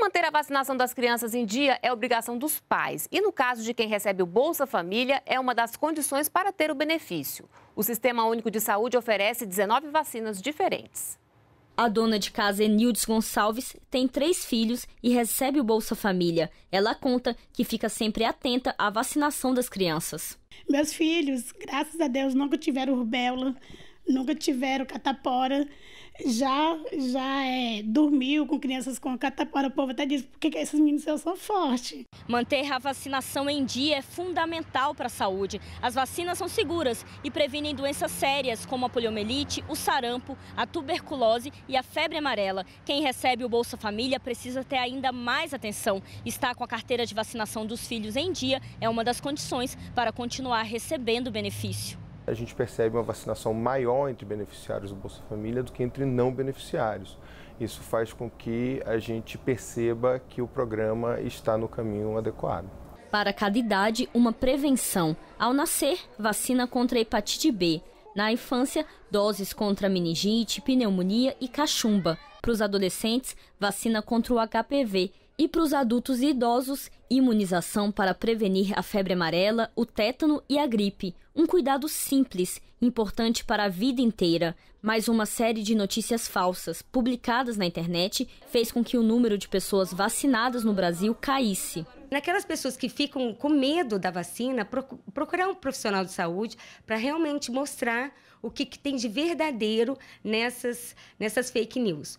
Manter a vacinação das crianças em dia é obrigação dos pais. E no caso de quem recebe o Bolsa Família, é uma das condições para ter o benefício. O Sistema Único de Saúde oferece 19 vacinas diferentes. A dona de casa Enildes Gonçalves tem três filhos e recebe o Bolsa Família. Ela conta que fica sempre atenta à vacinação das crianças. Meus filhos, graças a Deus, nunca tiveram rubéola, nunca tiveram catapora, já já é, dormiu com crianças com catapora. O povo até diz, por que, que esses meninos são fortes? Manter a vacinação em dia é fundamental para a saúde. As vacinas são seguras e previnem doenças sérias como a poliomielite, o sarampo, a tuberculose e a febre amarela. Quem recebe o Bolsa Família precisa ter ainda mais atenção. Estar com a carteira de vacinação dos filhos em dia é uma das condições para continuar recebendo o benefício a gente percebe uma vacinação maior entre beneficiários do Bolsa Família do que entre não beneficiários. Isso faz com que a gente perceba que o programa está no caminho adequado. Para cada idade, uma prevenção. Ao nascer, vacina contra a hepatite B. Na infância, doses contra meningite, pneumonia e cachumba. Para os adolescentes, vacina contra o HPV, e para os adultos e idosos, imunização para prevenir a febre amarela, o tétano e a gripe. Um cuidado simples, importante para a vida inteira. Mas uma série de notícias falsas publicadas na internet fez com que o número de pessoas vacinadas no Brasil caísse. Naquelas pessoas que ficam com medo da vacina, procurar um profissional de saúde para realmente mostrar o que, que, tem de verdadeiro nessas, nessas fake news.